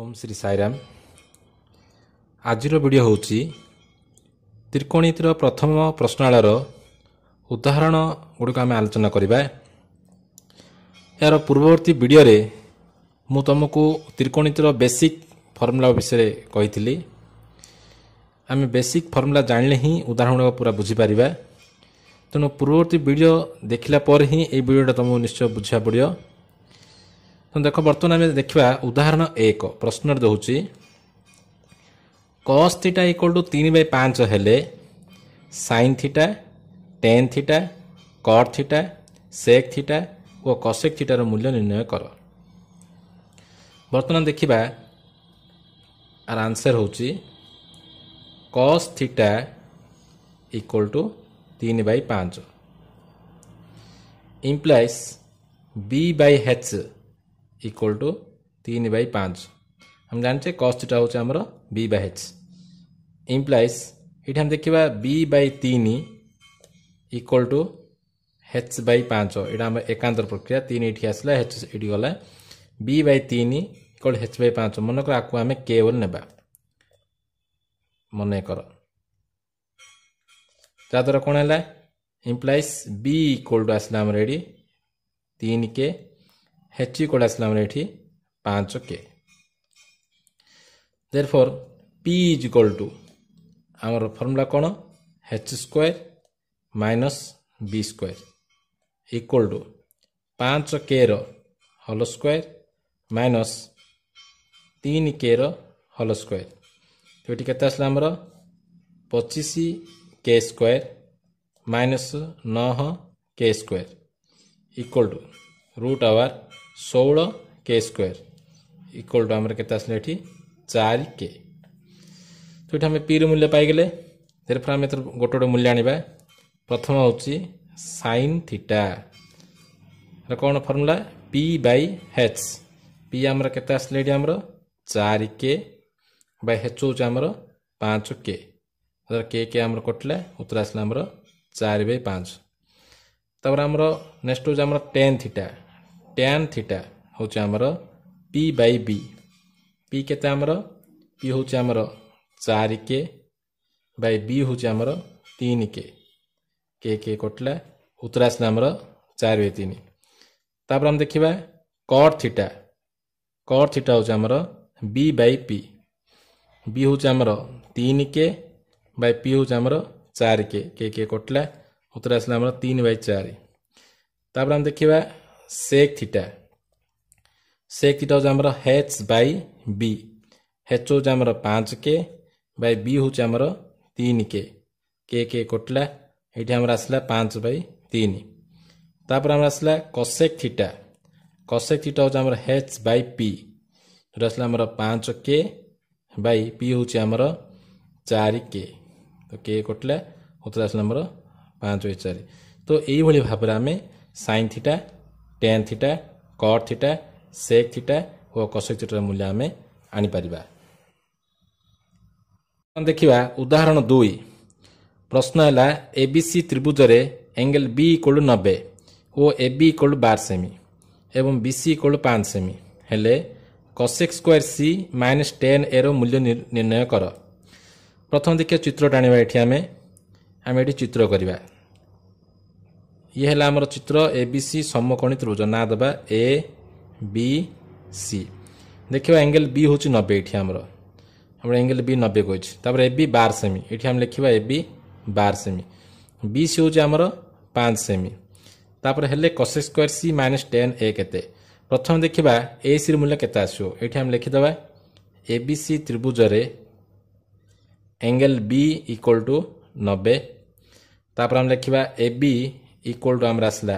ଓମ୍ ଶ୍ରୀ ସାଇରାମ ଆଜିର ଭିଡ଼ିଓ ହେଉଛି ତ୍ରିକୋଣୀତିର ପ୍ରଥମ ପ୍ରଶ୍ନାଳୟର ଉଦାହରଣ ଗୁଡ଼ିକ ଆମେ ଆଲୋଚନା କରିବା ଏହାର ପୂର୍ବବର୍ତ୍ତୀ ଭିଡ଼ିଓରେ ମୁଁ ତୁମକୁ ତ୍ରିକୋଣୀତିର ବେସିକ୍ ଫର୍ମୁଲା ବିଷୟରେ କହିଥିଲି ଆମେ ବେସିକ୍ ଫର୍ମୁଲା ଜାଣିଲେ ହିଁ ଉଦାହରଣ ପୁରା ବୁଝିପାରିବା ତେଣୁ ପୂର୍ବବର୍ତ୍ତୀ ଭିଡ଼ିଓ ଦେଖିଲା ପରେ ହିଁ ଏହି ଭିଡ଼ିଓଟା ତୁମକୁ ନିଶ୍ଚୟ ବୁଝିବାକୁ ପଡ଼ିବ ଦେଖ ବର୍ତ୍ତମାନ ଆମେ ଦେଖିବା ଉଦାହରଣ ଏକ ପ୍ରଶ୍ନରେ ଦେଉଛି କସ୍ ଥିଟା ଇକ୍ୱାଲ୍ ଟୁ ତିନି ବାଇ ପାଞ୍ଚ ହେଲେ sine theta tan theta cot theta sec theta ଓ କସେକ୍ ଥିଟାର ମୂଲ୍ୟ ନିର୍ଣ୍ଣୟ କର ବର୍ତ୍ତମାନ ଦେଖିବା ଆର ଆନ୍ସର ହେଉଛି କସ୍ ଥିଟା ଇକ୍ୱାଲ୍ ଟୁ ତିନି ବାଇ ପାଞ୍ଚ implies B by H equal to তিন বাই পাঁচ আমি জানিছে কষ্টটা হচ্ছে আমার বি বাই এইচ ইমপ্লাইজ এটি আমি দেখা বি বাই তিন ইকুয়াল টু এইচ বাই পাঁচ এটা আমার একান্তর প্রক্রিয়া তিন এটি আসলে এইচ এটি গলা বি বাই তিন ইকুয়াল এইচ বাই পাঁচ মনে কর আকু আমি কে বলে নেবা মনে কর তাদ্বারা কোণ হল ইমপ্লাইজ বি ইকুয়াল টু আসলে আমার এটি তিন কে h equal আসলে আমরা এটি পাঁচ কে therefore P is equal to আমার ফর্মুলা কোণ H square minus B square equal to পাঁচ কে রল স্কোয়ার মাইনস তিন কে রল স্কোয়ার তো এটি কত আসলে আমার পঁচিশ কে স্কোয়ার মাইনস নহ কে square equal to root over ষোহল কে স্কোয়ার ইকুয়াল টু আমার কেতে আসলে এটি চারি কে তো এটি আমি পির মূল্য পাইগলে তারপর আমি এর গোটে গোটে মূল্য আনবা প্রথম হচ্ছে সাইন থিটা এটা কোণ formula P by H P আমার কেতে আসলে এটি আমার চারি কে বাই হেচ হচ্ছে আমার পাঁচ কে কে কে আমার কটিলা উত্তর আসলে আমার চারি বাই পাঁচ তারপরে আমার নেক্সট হচ্ছে আমার টেন থিটা ଟ୍ୟାନ୍ ଥିଟା ହେଉଛି ଆମର ପି ବାଇ ବି ପି କେତେ ଆମର ପି ହେଉଛି ଆମର ଚାରି କେ ବାଇ ବି ହେଉଛି ଆମର ତିନି କେ କେ କେ କଟିଲା ଉତ୍ତର ଆସିଲା ଆମର ଚାରି ବାଇ ତିନି ତାପରେ ଆମେ ଦେଖିବା କଟ୍ ଥିଟା କଟ୍ ଥିଟା ହେଉଛି ଆମର ବି ବାଇ ପି ବି ହେଉଛି ଆମର ତିନି କେ ବାଇ ପି ହେଉଛି ଆମର ଚାରି କେ କେ କେ କଟିଲା ଉତ୍ତର ଆସିଲା ଆମର ତିନି ବାଇ ଚାରି ତାପରେ ଆମେ ଦେଖିବା sec theta sec theta ହେଉଛି ଆମର h by b h ହେଉଛି ଆମର ପାଞ୍ଚ କେ ବାଇ ବି ହେଉଛି ଆମର ତିନି କେ କେ କେ କଟିଲା ଏଇଠି ଆମର ଆସିଲା ପାଞ୍ଚ ବାଇ ତିନି ତାପରେ ଆମର ଆସିଲା କସେକ୍ ଥିଟା କସେକ୍ ଥିଟା ହେଉଛି ଆମର ହେଚ୍ ବାଇ ପି ଯେଉଁଟା ଆସିଲା ଆମର ପାଞ୍ଚ କେ ବାଇ ପି ହେଉଛି ଆମର ଚାରି କେ ତ କେ କଟିଲା ଉତ୍ତର ଆସିଲା ଆମର ପାଞ୍ଚ ବାଇ ଚାରି ତ ଏଇଭଳି ଭାବରେ ଆମେ sine theta tan theta cot theta sec theta और कसक थीटार मूल्य आम आनीपर देखा उदाहरण दुई प्रश्न है ए बी सी त्रिभुज एंगल बी इक्वल नबे और ए बी इक्वल बार सेमी एवं बी सी इक्वल पाँच सेमी हेले cosec square C minus tan A रूल्य निर्णय कर प्रथम देखिए चित्र टाणी ये आम आम ये चित्र करवा ଇଏ ହେଲା ଆମର ଚିତ୍ର ଏ ବି ସି ସମକୋଣୀ ତ୍ରିଭୁଜ ନାଁ ଦେବା ଏ ବି ସି ଦେଖିବା ଆଙ୍ଗେଲ ବି ହେଉଛି ନବେ ଏଠି ଆମର ଆମର ଆଙ୍ଗେଲ ବି ନବେ କହିଛି ତାପରେ ଏ ବି ବାର ସେମି ଏଠି ଆମେ ଲେଖିବା ଏ ବି ବାର ସେମି ବି ସି ହେଉଛି ଆମର ପାଞ୍ଚ ସେମି ତାପରେ ହେଲେ cosec square C minus tan A କେତେ ପ୍ରଥମେ ଦେଖିବା ଏ ସିର ମୂଲ୍ୟ କେତେ ଆସିବ ଏଠି ଆମେ ଲେଖିଦେବା ଏ ବି ସି ତ୍ରିଭୁଜରେ ଆଙ୍ଗେଲ ବି ଇକ୍ୱାଲ୍ ଟୁ ନବେ ତାପରେ ଆମେ ଲେଖିବା ଏ ବି ইকুয়াল টু আমার আসলা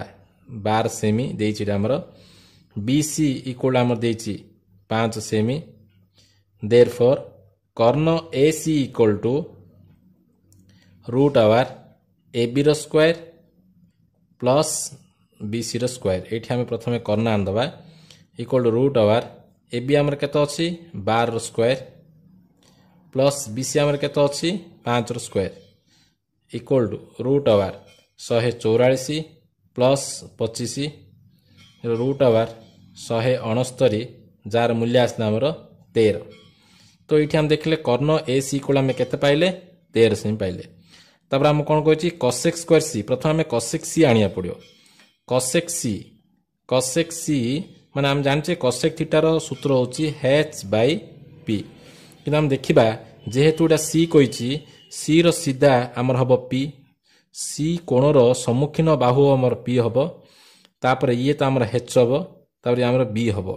বার সেমি দিয়েছি এটা আমার বিসি ইকুয়াল আমার দিয়েছি পাঁচ সেমি দেয়ার ফর কর্ণ AC equal to root over এবির স্কোয়ার প্লস বিসির স্কোয়ার এটি আমি প্রথমে কর্ণ আনিদেবা equal to root over AB আমার কত অছি বার স্কোয়ার প্লস বিসি আমার কত অছি পাঁচর square equal to root over ଶହେ ଚଉରାଳିଶ ପ୍ଲସ୍ ପଚିଶ ରୁଟ୍ ଆୱାର ଶହେ ଅଣସ୍ତରୀ ଯାହାର ମୂଲ୍ୟ ଆସିଲା ଆମର ତେର ତ ଏଇଠି ଆମେ ଦେଖିଲେ କର୍ଣ୍ଣ ଏ ସି କୋଳ ଆମେ କେତେ ପାଇଲେ ତେର ସେମି ପାଇଲେ ତାପରେ ଆମେ କ'ଣ କହିଛି କସେକ୍ ସ୍କୋୟାର ସି ପ୍ରଥମେ ଆମେ କସେକ୍ ସି ଆଣିବାକୁ ପଡ଼ିବ କସେକ୍ ସି କସେକ୍ ସି ମାନେ ଆମେ ଜାଣିଛେ କସେକ୍ ଥିଟାର ସୂତ୍ର ହେଉଛି ହେଚ୍ ବାଇ ପି କିନ୍ତୁ ଆମେ ଦେଖିବା ଯେହେତୁ ଏଇଟା ସି କହିଛି ସିର ସିଧା ଆମର ହେବ ପି ସି କୋଣର ସମ୍ମୁଖୀନ ବାହୁ ଆମର ପି ହେବ ତାପରେ ଇଏ ତ ଆମର ହେଚ୍ ହେବ ତାପରେ ଆମର ବି ହେବ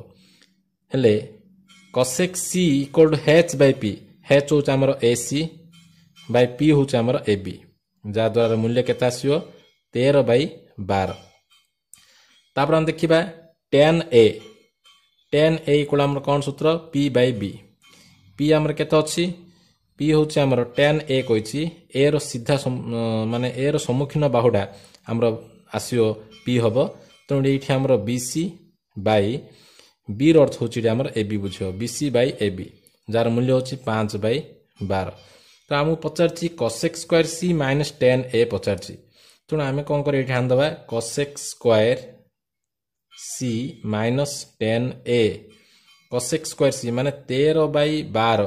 ହେଲେ cosec C equal to H by P H ହେଉଛି ଆମର ଏ ସି ବାଇ ପି ହେଉଛି ଆମର ଏ ବି ଯାହାଦ୍ୱାରା ମୂଲ୍ୟ କେତେ ଆସିବ ତେର ବାଇ ବାର ତାପରେ ଆମେ ଦେଖିବା tan A tan A equal ଆମର କ'ଣ ସୂତ୍ର ପି ବାଇ ବି ପି ଆମର କେତେ ଅଛି পি হচ্ছে আমার টেন এ কইছি এ র সিধা মানে এ র সম্মুখীন বাহুটা আমার আসিও পি হব তেমন এইটি আমার বিসি বাই বি র অর্থ হচ্ছে এটি আমার এবি বুঝিব বিসি বাই এবি যার মূল্য হচ্ছে পাঁচ বাই বার তো আমি পচারছি cosec square C minus tan A পচারছি তেমন আমি কম করে এটি আনিদেবা cosec square C minus tan A cosec square C মানে তের বাই বার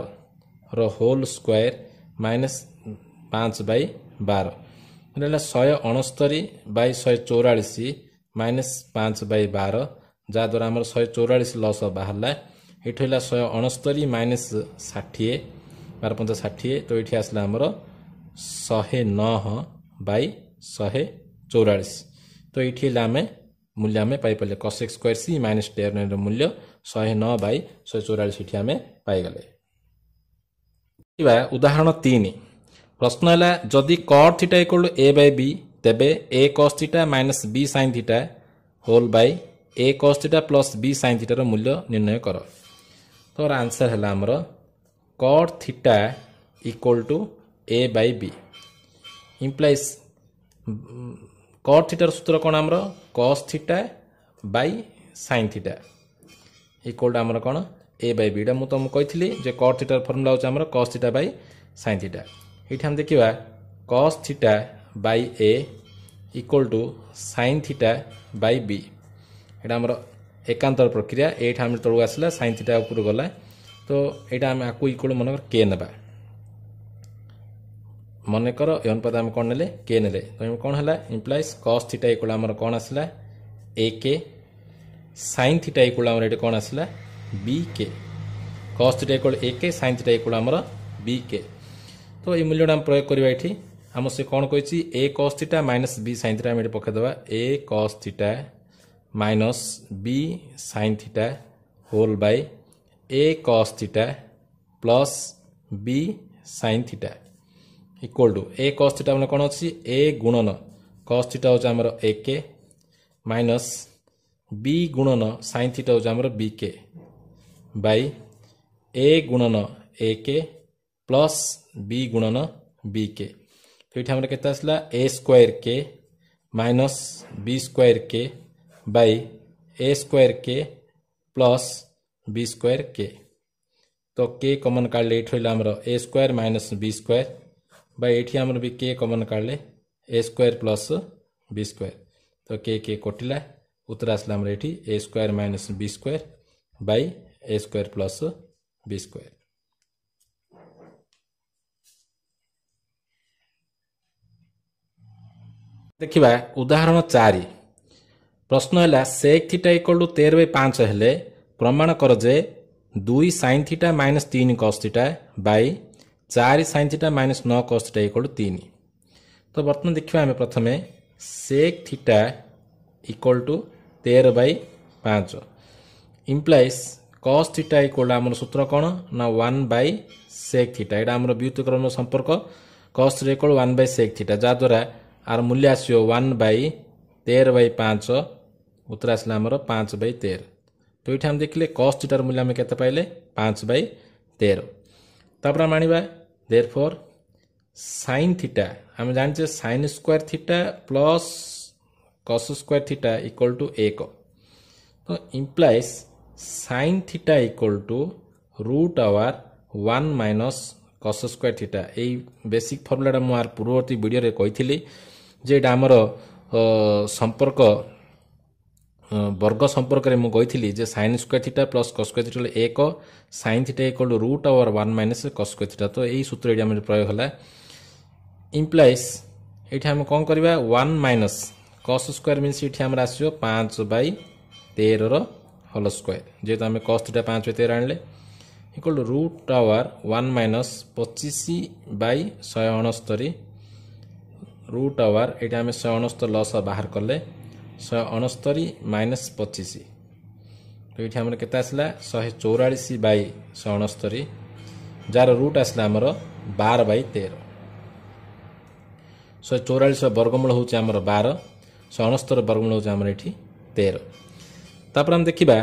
ର ହୋଲ୍ ସ୍କୋୟାର ମାଇନସ୍ ପାଞ୍ଚ ବାଇ ବାର ରହିଲା ଶହେ ଅଣସ୍ତରୀ ବାଇ ଶହେ ଚଉରାଳିଶ ମାଇନସ୍ ପାଞ୍ଚ ବାଇ ବାର ଯାହାଦ୍ୱାରା ଆମର ଶହେ ଚଉରାଳିଶ ଲସ୍ ବାହାରିଲା ଏଠି ହେଲା ଶହେ ଅଣସ୍ତରୀ ମାଇନସ୍ ଷାଠିଏ ବାର ପଞ୍ଚା ଷାଠିଏ ତ ଏଠି ଆସିଲା ଆମର ଶହେ ନଅ ବାଇ ଶହେ ଚଉରାଳିଶ ତ ଏଇଠି ହେଲା ଆମେ ମୂଲ୍ୟ ଆମେ ପାଇପାରିଲେ କସେକ୍ ସ୍କୋୟାର ସି ମାଇନସ୍ ଟେନ୍ର ମୂଲ୍ୟ ଶହେ ନଅ ବାଇ ଶହେ ଚଉରାଳିଶ ଏଠି ଆମେ ପାଇଗଲେ ଦେଖିବା ଉଦାହରଣ ତିନି ପ୍ରଶ୍ନ ହେଲା ଯଦି cot theta equal to A by B ତେବେ A cos theta minus B sine theta whole by A cos theta plus B sine ଥିଟାର ମୂଲ୍ୟ ନିର୍ଣ୍ଣୟ କର ତ ଆନ୍ସର ହେଲା ଆମର cot theta equal to A by B implies cot ଥିଟାର ସୂତ୍ର କ'ଣ ଆମର cos theta by sine theta equal to ଆମର କ'ଣ ଏ ବାଇ ବିଟା ମୁଁ ତୁମକୁ କହିଥିଲି ଯେ କଟ୍ ଥିଟାର ଫର୍ମୁଲା ହେଉଛି ଆମର cos theta by sine theta ଏଇଠି ଆମେ ଦେଖିବା cos theta by A equal to sine theta by B ଏଇଟା ଆମର ଏକାନ୍ତର ପ୍ରକ୍ରିୟା ଏଇଟା ଆମେ ତଳକୁ ଆସିଲା ସାଇନ୍ ଥିଟା ଉପରୁ ଗଲା ତ ଏଇଟା ଆମେ ଆକୁ ଇକ୍ୱାଲ୍ ମନେକର କେ ନେବା ମନେକର ଏନପଦ ଆମେ କ'ଣ ନେଲେ କେ ନେଲେ ତ କ'ଣ ହେଲା ଇମ୍ପ୍ଲାଇଜ୍ କସ୍ ଥିଟା ଇକ୍ୱାଲ୍ ଆମର କ'ଣ ଆସିଲା A K sine theta equal ଆମର ଏଠି କ'ଣ ଆସିଲା BK cos theta equal AK sine theta equal আমার বিকে তো এই মূল্যটা আমি প্রয়োগ করা এটি আমার সে কোণ কী A cos theta minus B sine theta আমি এটি পকাই দেওয়া A cos theta minus B sine theta whole by A cos theta plus B sine theta equal to A cos theta মানে কোণ অছি এ গুণন কস থিটা হচ্ছে আমার একে মাইনস বি গুণন সাইন থিটা হচ্ছে আমার বিকে बै ए गुणन ए के प्लस बी गुणन बी के के आसला A square K minus B square K by A square K plus B square K तो के कमन काड़े ये रहा A square minus B square by आमर भी के कमन काड़े A square plus B square तो K K कटिला उत्तर आसला A square minus B square by a square plus b square. ଦେଖିବା ଉଦାହରଣ ଚାରି ପ୍ରଶ୍ନ ହେଲା ସେକ୍ ଥିଟା ଇକ୍ୱାଲ୍ ଟୁ ତେର ବାଇ ପାଞ୍ଚ ହେଲେ ପ୍ରମାଣ କର ଯେ ଦୁଇ ସାଇନ୍ ଥିଟା ମାଇନସ୍ ତିନି କସ୍ ଥିଟା ବାଇ ଚାରି ସାଇନ୍ ଥିଟା ମାଇନସ୍ ନଅ କସ୍ ଥିଟା ଇକ୍ୱାଲ୍ ଟୁ ତିନି ତ ବର୍ତ୍ତମାନ ଦେଖିବା ଆମେ ପ୍ରଥମେ ସେକ୍ ଥିଟା ଇକ୍ୱାଲ୍ ଟୁ ତେର ବାଇ ପାଞ୍ଚ ଇମ୍ପ୍ଲାଇଜ୍ কস থিটা ইকোয়াল আমার সূত্র কোণ না ওয়ান বাই সেক থিটা এটা আমার বিভূতিকরণ সম্পর্ক cos theta equal one by sec theta যাদ্বারা আর মূল্য আসবে ওয়ান বাই তের বাই পাঁচ উত্তর আসলে আমার পাঁচ বাই তের তো এইটা আমি দেখলে কস থিটার মূল্য আমি কেতে পাইলে পাঁচ বাই তের তারপরে আমি আনবা দেয়ার ফোর সাইন থিটা আমি জানিছে sine square theta plus cos square theta equal to এক তো implies sine theta equal to root over one minus cos square theta ଏଇ ବେସିକ୍ ଫର୍ମୁଲାଟା ମୁଁ ଆର ପୂର୍ବବର୍ତ୍ତୀ ଭିଡ଼ିଓରେ କହିଥିଲି ଯେ ଏଇଟା ଆମର ସମ୍ପର୍କ ବର୍ଗ ସମ୍ପର୍କରେ ମୁଁ କହିଥିଲି ଯେ sine square theta plus cos square theta ହେଲେ ଏକ sine theta equal to root over one minus cos square theta ତ ଏଇ ସୂତ୍ର ଏଇଠି ଆମର ପ୍ରୟୋଗ ହେଲା ଇମ୍ପ୍ଲାଇଜ୍ ଏଇଠି ଆମେ କ'ଣ କରିବା one minus cos square means ଏଇଠି ଆମର ଆସିବ ପାଞ୍ଚ ବାଇ ତେରର ହୋଲ ସ୍କୋୟାର ଯେହେତୁ ଆମେ କଷ୍ଟ ଥିଟା ପାଞ୍ଚ ବାଇ ତେର ଆଣିଲେ equal to root over one minus ପଚିଶ ବାଇ ଶହେ ଅଣସ୍ତରୀ ରୁଟ୍ ଟାୱାର ଏଇଟା ଆମେ ଶହେ ଅଣସ୍ତର ଲସ୍ ବାହାର କଲେ ଶହେ ଅଣସ୍ତରୀ ମାଇନସ୍ ପଚିଶ ତ ଏଇଠି ଆମର କେତେ ଆସିଲା ଶହେ ଚଉରାଳିଶ ବାଇ ଶହେ ଅଣସ୍ତରୀ ଯାହାର ରୁଟ୍ ଆସିଲା ଆମର ବାର ବାଇ ତେର ଶହେ ଚଉରାଳିଶ ବର୍ଗମୂଳ ହେଉଛି ଆମର ବାର ଶହେ ଅଣସ୍ତର ବର୍ଗମୂଳ ହେଉଛି ଆମର ଏଇଠି ତେର ତାପରେ ଆମେ ଦେଖିବା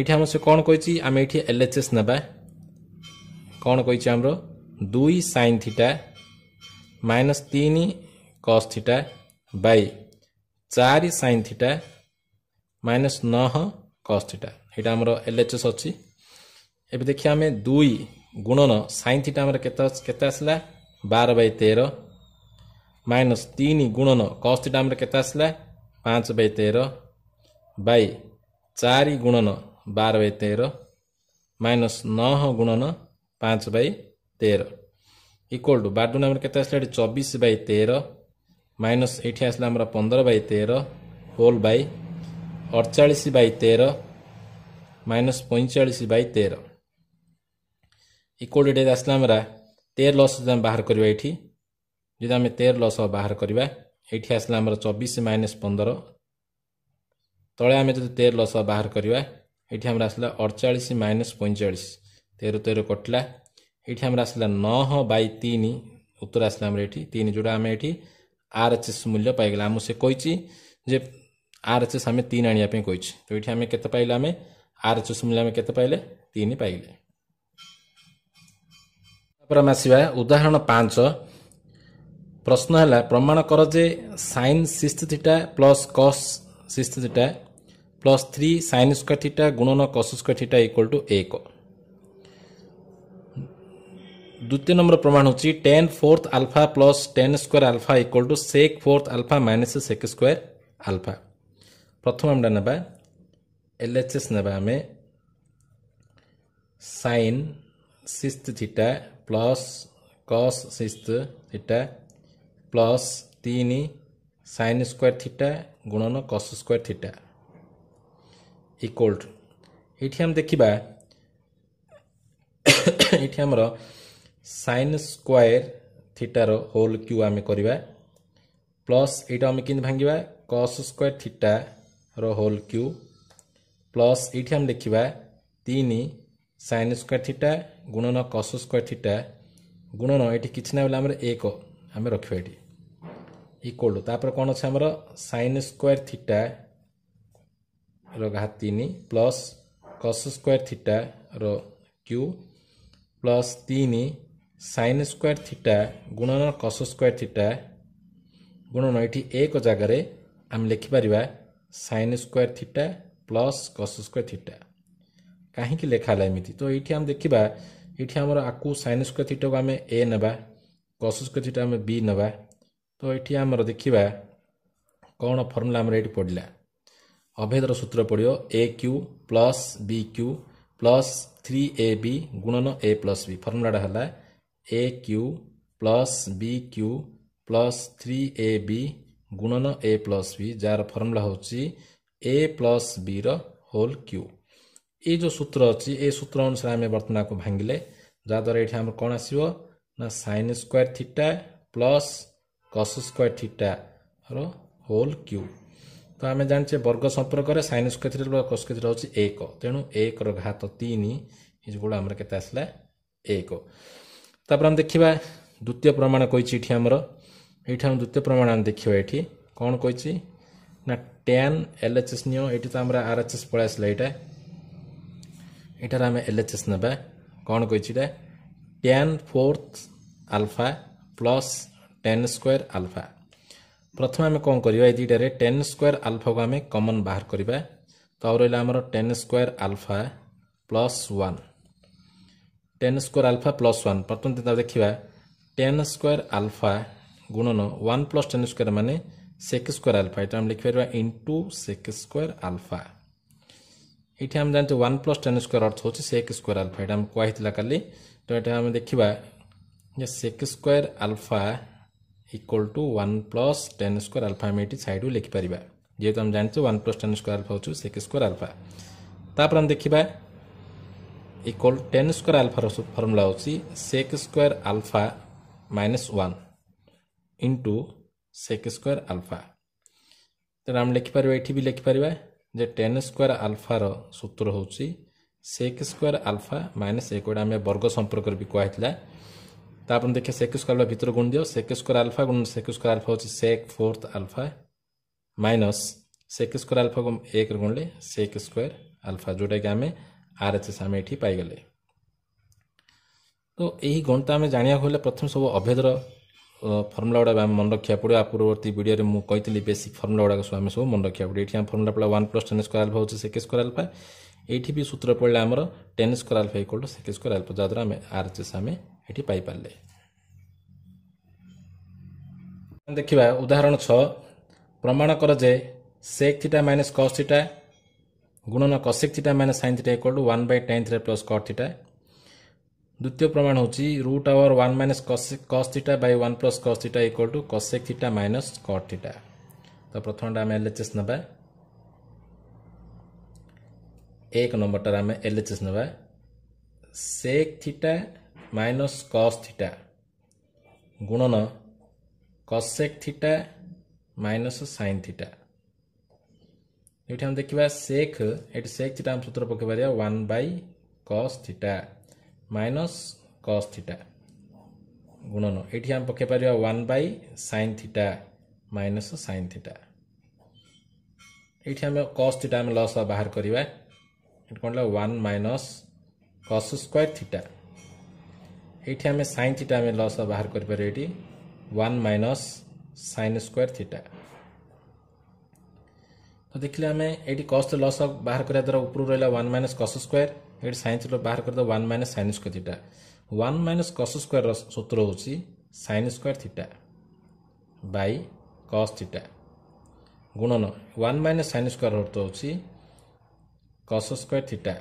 ଏଠି ଆମର ସେ କ'ଣ କହିଛି ଆମେ ଏଠି ଏଲ୍ ଏଚ୍ ଏସ୍ ନେବା କ'ଣ କହିଛି ଆମର ଦୁଇ ସାଇନ୍ ଥିଟା ମାଇନସ୍ ତିନି କସ୍ ଥିଟା ବାଇ ଚାରି ସାଇନ୍ ଥିଟା ମାଇନସ୍ ନଅ କସ୍ ଥିଟା ଏଇଟା ଆମର ଏଲ୍ ଏଚ୍ ଏସ୍ ଅଛି ଏବେ ଦେଖିବା ଆମେ ଦୁଇ ଗୁଣନ ସାଇନ୍ ଥିଟା ଆମର କେତେ କେତେ ଆସିଲା ବାର ବାଇ ତେର ମାଇନସ୍ ତିନି ଗୁଣନ କସ୍ ଥିଟା ଆମର କେତେ ଆସିଲା ପାଞ୍ଚ ବାଇ ତେର ବାଇ चारि गुणन बाह्र बाई तेह्र मनस गुणन पाँच बाई तेह्र इक्वल टु बाहिर के चौबिस बाई तेह्र आसला हाम्रो पन्ध्र बाई तेह्र होल बाई अठचालिस बाई तेह्र माइनस पैँचालिस बाई तेह्र इक्वल टु तेह्र लस बास बाह्र एठी आसला चौबिस माइनस पन्ध्र ତଳେ ଆମେ ଯଦି ତେର ଲସ ବାହାର କରିବା ଏଇଠି ଆମର ଆସିଲା ଅଡ଼ଚାଳିଶ ମାଇନସ୍ ପଇଁଚାଳିଶ ତେର ତେର କଟିଲା ଏଇଠି ଆମର ଆସିଲା ନଅ ବାଇ ତିନି ଉତ୍ତର ଆସିଲା ଆମର ଏଇଠି ତିନି ଯେଉଁଟା ଆମେ ଏଇଠି ଆର୍ ଏଚ୍ ଏସ୍ ମୂଲ୍ୟ ପାଇଗଲା ଆମକୁ ସେ କହିଛି ଯେ ଆର୍ ଏଚ୍ ଏସ୍ ଆମେ ତିନି ଆଣିବା ପାଇଁ କହିଛି ତ ଏଇଠି ଆମେ କେତେ ପାଇଲେ ଆମେ ଆର୍ ଏଚ୍ ଏସ୍ ମୂଲ୍ୟ ଆମେ କେତେ ପାଇଲେ ତିନି ପାଇଲେ ତାପରେ ଆମେ ଆସିବା ଉଦାହରଣ ପାଞ୍ଚ ପ୍ରଶ୍ନ ହେଲା ପ୍ରମାଣ କର ଯେ sine six theta plus cos six theta plus three sine square theta ଗୁଣନ cos square theta equal to ଏକ ଦ୍ୱିତୀୟ ନମ୍ବର ପ୍ରମାଣ ହେଉଛି tan fourth alpha plus tan square alpha equal to sec fourth alpha minus sec square alpha ପ୍ରଥମ ଆମଟା ନେବା L H S ନେବା ଆମେ sine sixth theta plus cos sixth theta plus ତିନି ସାଇନ୍ ସ୍କୋୟାର୍ ଥିଟା ଗୁଣନ cos square theta equal to ଏଇଠି ଆମେ ଦେଖିବା ଏଇଠି ଆମର ସାଇନ୍ ସ୍କୋୟାର ଥିଟାର ହୋଲ୍ କ୍ୟୁ ଆମେ କରିବା ପ୍ଲସ୍ ଏଇଟା ଆମେ କେମିତି ଭାଙ୍ଗିବା କସ୍ ସ୍କୋୟାର ଥିଟାର ହୋଲ୍ କ୍ୟୁ ପ୍ଲସ୍ ଏଇଠି ଆମେ ଦେଖିବା ତିନି ସାଇନ୍ ସ୍କୋୟାର ଥିଟା ଗୁଣନ କସ୍ ସ୍କୋୟାର ଥିଟା ଗୁଣନ ଏଇଠି କିଛି ନା ବୋଲେ ଆମର ଏକ ଆମେ ରଖିବା ଏଠି ଇକ୍ୱାଲ୍ ତାପରେ କ'ଣ ଅଛି ଆମର ସାଇନ୍ ସ୍କୋୟାର ଥିଟା ର ଘାତ ତିନି ପ୍ଲସ୍ କସ୍ ସ୍କୋୟାର୍ ଥିଟାର କ୍ୟୁ ପ୍ଲସ୍ ତିନି ସାଇନ୍ ସ୍କୋୟାର୍ ଥିଟା ଗୁଣନ କସ୍ ସ୍କୋୟାର୍ ଥିଟା ଗୁଣନ ଏଠି ଏକ ଜାଗାରେ ଆମେ ଲେଖିପାରିବା sine square theta plus cos square theta କାହିଁକି ଲେଖା ହେଲା ଏମିତି ତ ଏଇଠି ଆମେ ଦେଖିବା ଏଇଠି ଆମର ଆକୁ ସାଇନ୍ ସ୍କୋୟାର୍ ଥିଟାକୁ ଆମେ ଏ ନେବା କସ୍ ସ୍କୋୟାର୍ ଥିଟା ଆମେ ବି ନେବା ତ ଏଇଠି ଆମର ଦେଖିବା କ'ଣ ଫର୍ମୁଲା ଆମର ଏଇଠି ପଡ଼ିଲା अभेदर सूत्र पढ्यो A cube plus B cube plus three A B गुणन ए प्लस बी वि ए एउ plus B cube plus three A B गुणन ए प्लस बी जार फर्मुला हौ ए प्लस बी र होल क्यु यी जो सूत्र अलिक ए सूत्र अनुसार बर्तमा भाँगे जाद्वारा एटिआस न sine square theta plus cos square थिटार होल क्यु ତ ଆମେ ଜାଣିଛେ ବର୍ଗ ସମ୍ପର୍କରେ sine square theta cos square ହେଉଛି ଏକ ତେଣୁ ଏକର ଘାତ ତିନି ଇଜଗୁଡ଼ା ଆମର କେତେ ଆସିଲା ଏକ ତାପରେ ଆମେ ଦେଖିବା ଦ୍ୱିତୀୟ ପ୍ରମାଣ କହିଛି ଏଠି ଆମର ଏଇଠି ଆମେ ଦ୍ୱିତୀୟ ପ୍ରମାଣ ଆମେ ଦେଖିବା ଏଠି କ'ଣ କହିଛି ନା ଟେନ୍ ଏଲ୍ ଏଚ୍ ଏସ୍ ନିଅ ଏଇଠି ତ ଆମର ଆର୍ ଏଚ୍ ଏସ୍ ପଳେଇ ଆସିଲା ଏଇଟା ଏଇଠାରେ ଆମେ ଏଲ୍ ଏଚ୍ ଏସ୍ ନେବା କ'ଣ କହିଛି ଏଇଟା tan fourth alpha plus tan square alpha प्रथम आम कौन कर दुईटे टेन स्क्वयर आलफा को आम कमन बाहर करवा तो आ रहा tan square alpha plus one tan square alpha plus one प्रथम देखा टेन स्क्वयर आलफा गुणन वन प्लस टेन स्क्वयर मान सेक स्क्वयर आलफा ये आम लिखिपर इंटु सेक स्क्वयर आलफा ये आम जानते वन प्लस टेन स्क्वयर अर्थ हो सेक स्क्वयर आलफा ये कहला कल तो ये आम देखा sec square alpha equal to one plus tan square alpha ଆମେ ଏଠି ସାଇଡ଼୍କୁ ଲେଖିପାରିବା ଯେହେତୁ ଆମେ ଜାଣିଛୁ one plus tan square alpha ହେଉଛି ସେକ୍ ସ୍କୋୟାର ଆଲଫା ତାପରେ ଆମେ ଦେଖିବା ଇକ୍ୱାଲ୍ ଟେନ୍ ସ୍କୋୟାର ଆଲଫାର ଫର୍ମୁଲା ହେଉଛି sec square alpha minus one into sec square alpha ତେଣୁ ଆମେ ଲେଖିପାରିବା ଏଠି ବି ଲେଖିପାରିବା ଯେ ଟେନ୍ ସ୍କୋୟାର ଆଲଫାର ସୂତ୍ର ହେଉଛି ସେକ୍ ସ୍କୋୟାର ଆଲଫା ମାଇନସ୍ ଏକ ଗୋଟେ ଆମେ ବର୍ଗ ସମ୍ପର୍କରେ ବି କୁହାହେଇଥିଲା ତାପରେ ଦେଖିବା ସେକ୍ ସ୍କୋୟାର ଆଲଫା ଭିତରୁ ଗୁଣ ଦିଅ ସେକ୍ ସ୍କୋୟାର ଆଲଫା ଗୁଣ ସେକ୍ ସ୍କୋୟାର ଆଲଫା ହେଉଛି sec fourth alpha minus sec square ଆଲଫାକୁ ଏକରେ ଗୁଣିଲେ ସେକ୍ ସ୍କୋୟାର ଆଲଫା ଯେଉଁଟାକି ଆମେ ଆର୍ ଏଚ୍ ଏସ୍ ଆମେ ଏଠି ପାଇଗଲେ ତ ଏହି ଗଣିତ ଆମେ ଜାଣିବାକୁ ହେଲେ ପ୍ରଥମେ ସବୁ ଅଭେଦର ଫର୍ମୁଲା ଗୁଡ଼ାକ ଆମେ ମନେ ରଖିବାକୁ ପଡ଼ିବ ଆ ପୂର୍ବବର୍ତ୍ତୀ ଭିଡ଼ିଓରେ ମୁଁ କହିଥିଲି ବେସିକ୍ ଫର୍ମୁଲା ଗୁଡ଼ାକ ସବୁ ଆମେ ସବୁ ମନେ ରଖିବାକୁ ପଡ଼ିବ ଏଠି ଆମ ଫର୍ମୁଲା ପଡ଼ିଲା one plus tan square alpha ହେଉଛି ସେକ୍ ସ୍କୋୟାର ଆଲଫା ଏଇଠି ବି ସୂତ୍ର ପଡ଼ିଲା ଆମର tan square alpha equal to sec square alpha ଯାହାଦ୍ୱାରା ଆମେ ଆର୍ ଏଚ୍ ଏସ୍ ଆମେ ଏଠି ପାଇପାରିଲେ ଦେଖିବା ଉଦାହରଣ ଛଅ ପ୍ରମାଣ କର ଯେ sec theta minus cos theta ଗୁଣନ cosec theta minus sine theta equal to one by tan theta plus cot theta ଦ୍ୱିତୀୟ ପ୍ରମାଣ ହେଉଛି root over one minus cos theta by one plus cos theta equal to cosec theta minus cot theta ତ ପ୍ରଥମଟା ଆମେ L H S ନେବା एक number टार आम L H S ना sec theta minus cos theta গুণন cosec theta minus sine theta ଏଇଠି ଆମେ ଦେଖିବା ସେକ୍ ଏଠି ସେକ୍ ଥିଟା ଆମେ ସୂତ୍ର ପକାଇ ପାରିବା one by cos theta minus cos theta ଗୁଣନ ଏଇଠି ଆମେ ପକାଇ ପାରିବା one by sine theta minus sine theta ଏଇଠି ଆମେ କସ୍ ଥିଟା ଆମେ ଲସ୍ ବାହାର କରିବା ଏଠି କ'ଣ ହେଲା one minus cos square theta ଏଇଠି ଆମେ ସାଇନ୍ ଥିଟା ଆମେ ଲସ୍ ବାହାର କରିପାରିବା ଏଇଠି one minus sine square theta ତ ଦେଖିଲେ ଆମେ ଏଇଠି କଷ୍ଟ ଲସ୍ ବାହାର କରିବା ଦ୍ୱାରା ଉପରୁ ରହିଲା ୱାନ୍ ମାଇନସ୍ କସ୍ ସ୍କୋୟାର ଏଇଠି ସାଇନ୍ ଥିଟା ବାହାର କରିଦେବା one minus sine square theta one minus cos ସ୍କୋୟାରର ସୂତ୍ର ହେଉଛି sine square theta by cos theta ଗୁଣନ ୱାନ୍ ମାଇନସ୍ ସାଇନ୍ ସ୍କୋୟାର ଅର୍ଥ ହେଉଛି cos square theta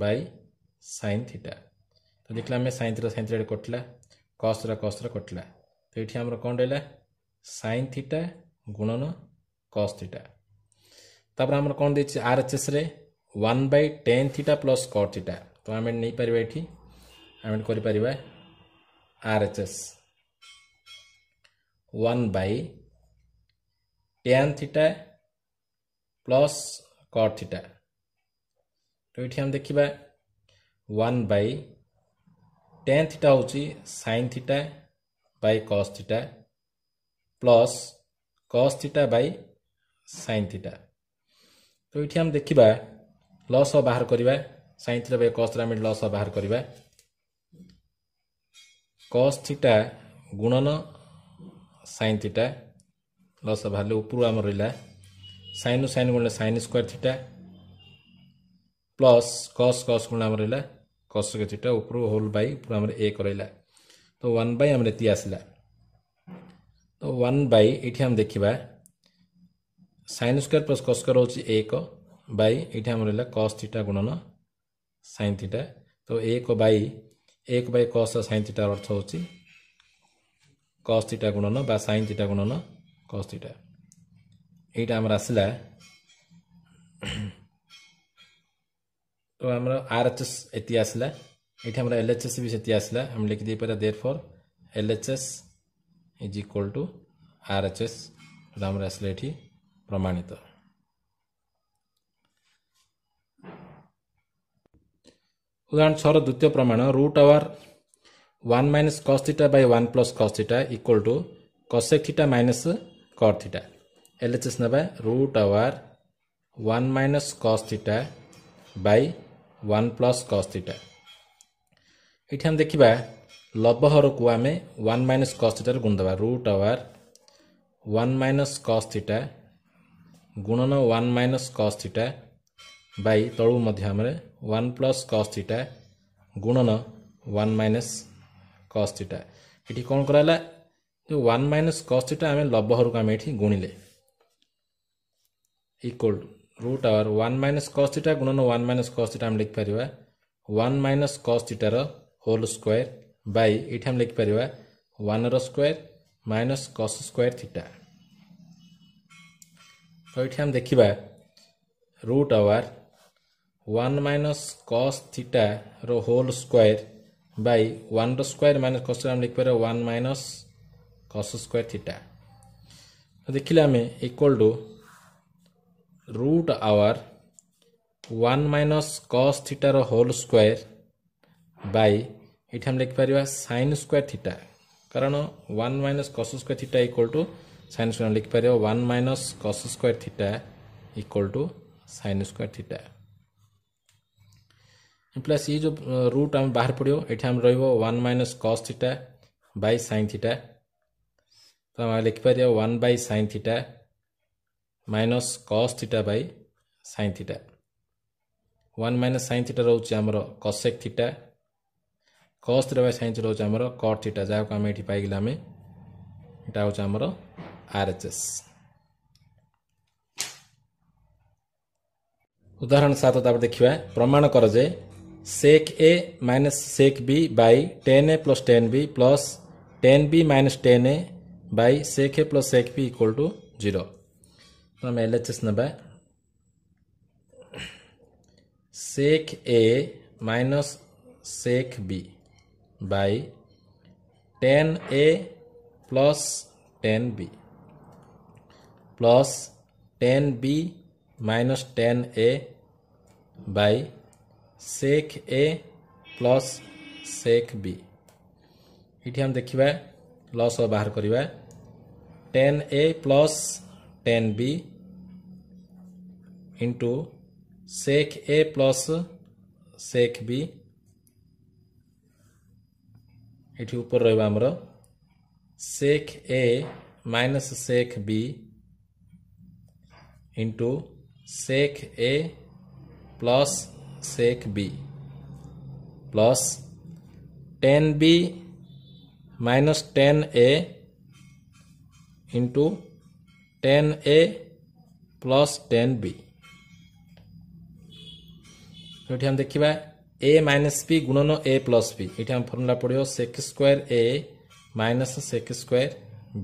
by sine theta ତ ଦେଖିଲା ଆମେ ସାଇନ୍ ଥିଟା ସାଇନ୍ ଥିଟା କଟିଲା କସ୍ ଥିଟା କସ୍ ଥିଟା କଟିଲା ତ ଏଠି ଆମର କ'ଣ ରହିଲା ସାଇନ୍ ଥିଟା ଗୁଣନ କସ୍ ଥିଟା ତାପରେ ଆମର କ'ଣ ଦେଇଛି ଆର୍ ଏଚ୍ଏସ୍ରେ one by tan theta plus cot theta ତ ଆମେ ନେଇପାରିବା ଏଠି ଆମେ କରିପାରିବା R HS one by tan theta plus cot theta ତ ଏଠି ଆମେ ଦେଖିବା ୱାନ୍ ବାଇ टेन थीटा हूँ sine theta by cos theta plus cos theta by sine theta तो ये आम देखा लस बाहर करवा सैन थीटा बै कस आम लस बाहर करवा कस थीटा गुणन सैन थीटा लस बाहर उपर आम रहा सैन सैन गुण sine square theta plus cos cos गुण आम रहा कस के चिटा होल बाई ऊपर एक रहा तो वन बै आम ये आसला तो वन बै ये आम देखा sine square plus cos square हूँ एक बै ये आम रहा कस थीटा गुणन सैन थीटा तो एक बै एक बै कस सैन थीटार अर्थ हूँ कस थीटा गुणन सैन थीटा गुणन कस थीटा यहाँ आमर आसला ଆମର ଆର୍ ଏଚ୍ ଏସ୍ ଏତିକି ଆସିଲା ଏଇଠି ଆମର ଏଲ୍ ଏଚ୍ ଏସ୍ ବି ସେତିକି ଆସିଲା ଆମେ ଲେଖିଦେଇପାରିବା therefore L H S is equal to R H S ଯେଉଁଟା ଆମର ଆସିଲା ଏଠି ପ୍ରମାଣିତ ଉଦାହରଣ ଛଅର ଦ୍ୱିତୀୟ ପ୍ରମାଣ root over one minus cos theta by one plus cos theta equal to cosec theta minus cot theta L H S ନେବା root over one minus cos theta by one plus cos theta ଏଇଠି ଆମେ ଦେଖିବା ଲବହରକୁ ଆମେ one minus cos ଥିଟାରେ ଗୁଣିଦେବା root over one minus cos theta ଗୁଣନ one minus cos theta by ତଳୁ ମଧ୍ୟମରେ ୱାନ୍ ପ୍ଲସ୍ କସ୍ ଥିଟା ଗୁଣନ ୱାନ୍ ମାଇନସ୍ କସ୍ ଥିଟା ଏଠି କ'ଣ କରାହେଲା ଯେଉଁ ୱାନ୍ ମାଇନସ୍ କସ୍ ଥିଟା ଆମେ ଲବହରକୁ ଆମେ ଏଠି ଗୁଣିଲେ equal to root over one minus cos theta गुणन वन माइनस कस थीटा लिखिपर वन माइनस कस थीटार होल स्क्वयर बै ये आम लिखिपर वन रोयर माइनस कस स्क्वयर थीटा तो ये आम देखा root over one minus cos थीटार होल स्क्वयर बै वन रोयर माइनस कस आम लिखिपर one minus cos square theta देखिले आम equal to root our 1 minus cos theta row whole square by ଏଠି ଆମେ ଲେଖିପାରିବା ସାଇନ୍ ସ୍କୋୟାର ଥିଟା କାରଣ one minus cos square theta equal to sine square ଲେଖିପାରିବା one minus cos square theta equal to sine square theta plus ଏଇ ଯେଉଁ root ଆମେ ବାହାର ପଡ଼ିବ ଏଠି ଆମେ ରହିବ one minus cos theta by sine theta ତ ଆମେ ଲେଖିପାରିବା one by sine theta minus cos theta by sine theta one minus sine theta ରହୁଛି ଆମର cosec theta cos theta by sine theta ରହୁଛି ଆମର କଟ୍ ଥିଟା ଯାହାକୁ ଆମେ ଏଠି ପାଇଗଲେ ଆମେ ଏଇଟା ହେଉଛି ଆମର ଆର୍ଏଚ୍ଏସ୍ ଉଦାହରଣ ସାତ ତାପରେ ଦେଖିବା ପ୍ରମାଣ କର ଯେ sec A minus sec B by tan A plus tan B plus tan B minus tan A by sec A plus sec B equal to zero ನಮ್ಮ LHS H sec A minus sec minus by B A plus A plus tan B plus tan B minus tan A A plus A plus sec B ये हम देखा लस बाहर करवा tan A plus tan B into sec A plus sec B इटि ऊपर रमर sec A minus sec B into sec A plus sec B plus tan B minus tan A into tan A plus tan B ଏଠି ଆମେ ଦେଖିବା A minus P ଗୁଣନ A plus P ଏଠି ଆମ formula ପଡ଼ିବ sec square A minus sec square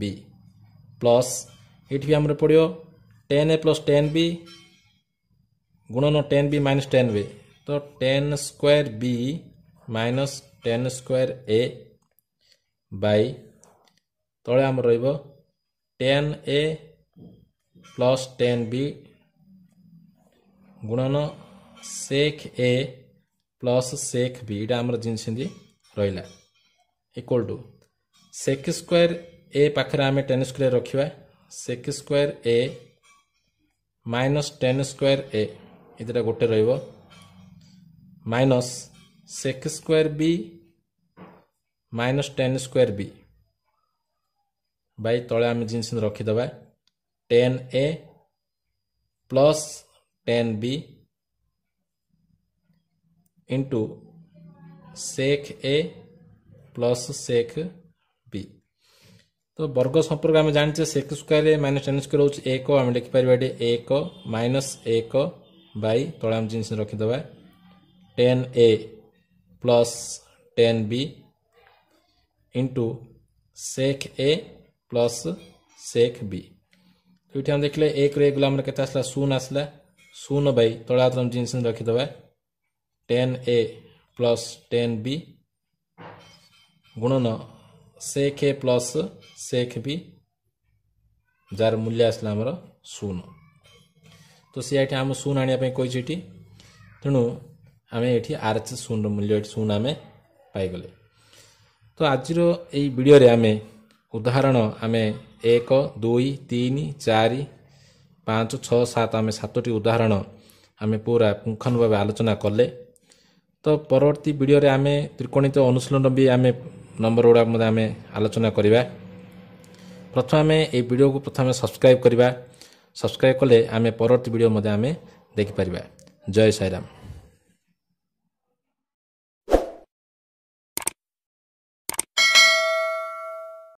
B plus ଏଠି ବି ଆମର ପଡ଼ିବ tan A plus tan B गुणन tan B minus tan B तो ten square B minus tan square A by तले आम रेन ए प्लस टेन बी गुणन sec A plus sec B यहाँ आम रहा equal to sec square A पाखे आम टेन स्क्वयर रखा sec square A minus tan square A ये गोटे रनस sec square B minus tan square B by तले आम जिनस रखिदे tan A plus tan B into sec A plus sec B तो वर्ग संपर्क आम जाने sec square minus tan square हूँ एक आम लिखिपर एक माइनस एक बै तला आम जिन रखिद tan A plus tan B into sec A plus sec B तो ये देखे एक रे गुलाम के आसला शून आसला शून बै तला जिन रखिद tan A plus tan B गुणन sec A plus sec B जार मूल्य आसला आमर शून तो सी ये आम शून आने कही तेणु आम ये आर एच शून मूल्य शून आम पाइले तो आज भिडियो आम ଉଦାହରଣ ଆମେ ଏକ ଦୁଇ ତିନି ଚାରି ପାଞ୍ଚ ଛଅ ସାତ ଆମେ ସାତଟି ଉଦାହରଣ ଆମେ ପୁରା ପୁଙ୍ଖାନୁ ଭାବେ ଆଲୋଚନା କଲେ ପରବର୍ତ୍ତୀ ଭିଡ଼ିଓରେ ଆମେ ତ୍ରିକୋଣିତ ଅନୁଶୀଳନ ବି ଆମେ ନମ୍ବର ଗୁଡ଼ାକ ମଧ୍ୟ ଆମେ ଆଲୋଚନା କରିବା ପ୍ରଥମେ ଆମେ ଏଇ ଭିଡ଼ିଓକୁ ପ୍ରଥମେ ସବସ୍କ୍ରାଇବ୍ କରିବା ସବସ୍କ୍ରାଇବ୍ କଲେ ଆମେ ପରବର୍ତ୍ତୀ ଭିଡ଼ିଓ ମଧ୍ୟ ଆମେ ଦେଖିପାରିବା ଜୟ ସାଇରାମ